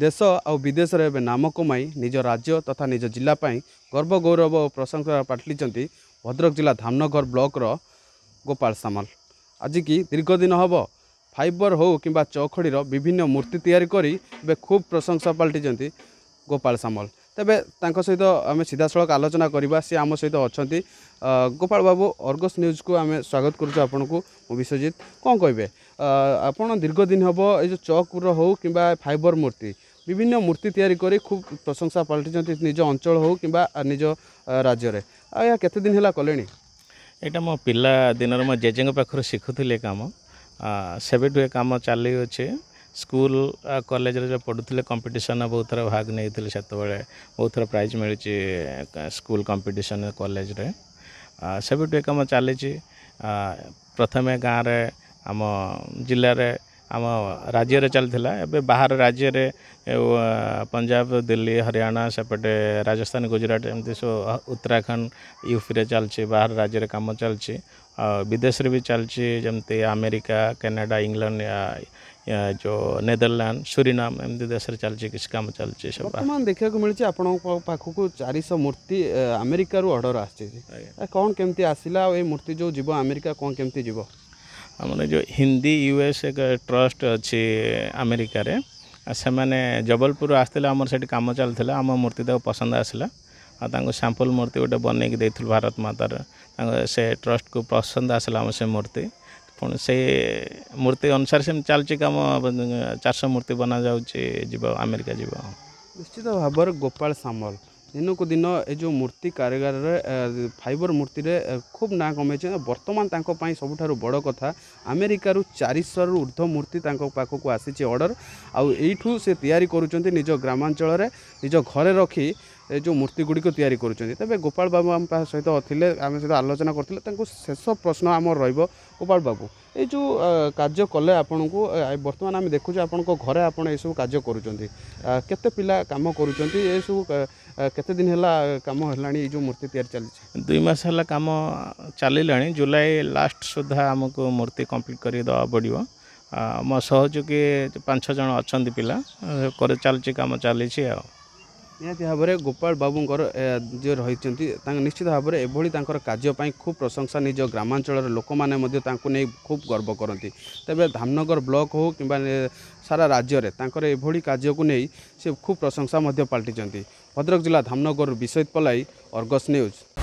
ଦେଶ ଆଉ ବିଦେଶରେ ଏବେ ନାମ କମାଇ ନିଜ ରାଜ୍ୟ ତଥା ନିଜ ଜିଲ୍ଲା ପାଇଁ ଗର୍ବ ଗୌରବ ଓ ପ୍ରଶଂସା ପାଟଲିଛନ୍ତି ଭଦ୍ରକ ଜିଲ୍ଲା ଧାମନଗର ବ୍ଲକର ଗୋପାଳ ସାମଲ ଆଜିକି ଦୀର୍ଘଦିନ ହେବ ଫାଇବର ହେଉ କିମ୍ବା ଚୌଖଡ଼ିର ବିଭିନ୍ନ ମୂର୍ତ୍ତି ତିଆରି କରି ଏବେ ଖୁବ୍ ପ୍ରଶଂସା ପାଲଟିଛନ୍ତି ଗୋପାଳ ସାମଲ ତେବେ ତାଙ୍କ ସହିତ ଆମେ ସିଧାସଳଖ ଆଲୋଚନା କରିବା ସେ ଆମ ସହିତ ଅଛନ୍ତି ଗୋପାଳ ବାବୁ ଅର୍ଗସ୍ ନ୍ୟୁଜ୍କୁ ଆମେ ସ୍ୱାଗତ କରୁଛୁ ଆପଣଙ୍କୁ ମୁଁ ବିଶ୍ୱଜିତ କ'ଣ କହିବେ ଆପଣ ଦୀର୍ଘ ଦିନ ହେବ ଏଇ ଯେଉଁ ଚକ୍ର ହେଉ କିମ୍ବା ଫାଇବର ମୂର୍ତ୍ତି বিভিন্ন ମୂର୍ତ୍ତି ତିଆରି କରି ଖୁବ୍ ପ୍ରଶଂସା ପାଲଟିଛନ୍ତି ନିଜ ଅଞ୍ଚଳ ହେଉ କିମ୍ବା ନିଜ ରାଜ୍ୟରେ ଆଉ ଏହା କେତେ ଦିନ ହେଲା କଲେଣି ଏଇଟା ମୋ ପିଲା ଦିନରେ ମୋ ଜେଜେଙ୍କ ପାଖରୁ ଶିଖୁଥିଲି କାମ ସେବେଠୁ ଏ କାମ ଚାଲିଅଛି ସ୍କୁଲ କଲେଜରେ ଯେଉଁ ପଢ଼ୁଥିଲେ କମ୍ପିଟିସନରେ ବହୁତ ଥର ଭାଗ ନେଇଥିଲି ସେତେବେଳେ ବହୁତ ଥର ପ୍ରାଇଜ୍ ମିଳିଛି ସ୍କୁଲ କମ୍ପିଟିସନ କଲେଜରେ ସେବେଠୁ ଏ କାମ ଚାଲିଛି ପ୍ରଥମେ ଗାଁରେ ଆମ ଜିଲ୍ଲାରେ आम राज्य चलता एवं बाहर राज्य पंजाब दिल्ली हरियाणा सेपटे राजस्थान गुजरात एमती सब उत्तराखंड यूपी चलती बाहर राज्य कम चलती विदेश भी चलती जमती आमेरिका कानाडा इंग्लैंड जो नेदरलैंड सुरीनाम एमती देश में किसी कम चलती देखा मिले आप चारश मूर्ति आमेरिकार अर्डर आ कौन केमती आसला मूर्ति जो जीव आमेरिका कौन केमती जीव ଆମର ଯେଉଁ ହିନ୍ଦୀ ୟୁ ଏସ୍ ଏକ ଟ୍ରଷ୍ଟ ଅଛି ଆମେରିକାରେ ସେମାନେ ଜବଲପୁର ଆସିଥିଲେ ଆମର ସେଠି କାମ ଚାଲିଥିଲା ଆମ ମୂର୍ତ୍ତି ତାକୁ ପସନ୍ଦ ଆସିଲା ଆଉ ତାଙ୍କୁ ସାମ୍ପଲ୍ ମୂର୍ତ୍ତି ଗୋଟେ ବନେଇକି ଦେଇଥିଲୁ ଭାରତ ମାତାର ତାଙ୍କ ସେ ଟ୍ରଷ୍ଟକୁ ପସନ୍ଦ ଆସିଲା ଆମ ସେ ମୂର୍ତ୍ତି ପୁଣି ସେଇ ମୂର୍ତ୍ତି ଅନୁସାରେ ସେମିତି ଚାଲିଛି କାମ ଚାରିଶହ ମୂର୍ତ୍ତି ବନାଯାଉଛି ଯିବ ଆମେରିକା ଯିବ ନିଶ୍ଚିତ ଭାବରେ ଗୋପାଳ ସାମଲ ଦିନକୁ ଦିନ ଏ ଯେଉଁ ମୂର୍ତ୍ତି କାରିଗରରେ ଫାଇବର ମୂର୍ତ୍ତିରେ ଖୁବ୍ ନାଁ କମେଇଛି ବର୍ତ୍ତମାନ ତାଙ୍କ ପାଇଁ ସବୁଠାରୁ ବଡ଼ କଥା ଆମେରିକାରୁ ଚାରିଶହରୁ ଉର୍ଦ୍ଧ୍ୱ ମୂର୍ତ୍ତି ତାଙ୍କ ପାଖକୁ ଆସିଛି ଅର୍ଡ଼ର ଆଉ ଏଇଠୁ ସେ ତିଆରି କରୁଛନ୍ତି ନିଜ ଗ୍ରାମାଞ୍ଚଳରେ ନିଜ ଘରେ ରଖି ଏ ଯେଉଁ ମୂର୍ତ୍ତିଗୁଡ଼ିକୁ ତିଆରି କରୁଛନ୍ତି ତେବେ ଗୋପାଳ ବାବୁ ଆମ ସହିତ ଥିଲେ ଆମେ ସହିତ ଆଲୋଚନା କରିଥିଲେ ତାଙ୍କୁ ଶେଷ ପ୍ରଶ୍ନ ଆମର ରହିବ ଗୋପାଳ ବାବୁ ଏଇ ଯେଉଁ କାର୍ଯ୍ୟ କଲେ ଆପଣଙ୍କୁ ବର୍ତ୍ତମାନ ଆମେ ଦେଖୁଛୁ ଆପଣଙ୍କ ଘରେ ଆପଣ ଏସବୁ କାର୍ଯ୍ୟ କରୁଛନ୍ତି କେତେ ପିଲା କାମ କରୁଛନ୍ତି ଏସବୁ କେତେ ଦିନ ହେଲା କାମ ହେଲାଣି ଏଇ ଯେଉଁ ମୂର୍ତ୍ତି ତିଆରି ଚାଲିଛି ଦୁଇ ମାସ ହେଲା କାମ ଚାଲିଲାଣି ଜୁଲାଇ ଲାଷ୍ଟ ସୁଦ୍ଧା ଆମକୁ ମୂର୍ତ୍ତି କମ୍ପ୍ଲିଟ୍ କରିଦେବାକୁ ପଡ଼ିବ ମୋ ସହଯୋଗୀ ପାଞ୍ଚ ଜଣ ଅଛନ୍ତି ପିଲା ଚାଲିଛି କାମ ଚାଲିଛି ଆଉ ନିହାତି ଭାବରେ ଗୋପାଳ ବାବୁଙ୍କର ଯିଏ ରହିଛନ୍ତି ତାଙ୍କ ନିଶ୍ଚିତ ଭାବରେ ଏଭଳି ତାଙ୍କର କାର୍ଯ୍ୟ ପାଇଁ ଖୁବ୍ ପ୍ରଶଂସା ନିଜ ଗ୍ରାମାଞ୍ଚଳର ଲୋକମାନେ ମଧ୍ୟ ତାଙ୍କୁ ନେଇ ଖୁବ୍ ଗର୍ବ କରନ୍ତି ତେବେ ଧାମନଗର ବ୍ଲକ ହେଉ କିମ୍ବା ସାରା ରାଜ୍ୟରେ ତାଙ୍କର ଏଭଳି କାର୍ଯ୍ୟକୁ ନେଇ ସେ ଖୁବ୍ ପ୍ରଶଂସା ମଧ୍ୟ ପାଲଟିଛନ୍ତି ଭଦ୍ରକ ଜିଲ୍ଲା ଧାମନଗରରୁ ବିଶୋତ ପଲାଇ ଅର୍ଗସ୍ ନ୍ୟୁଜ୍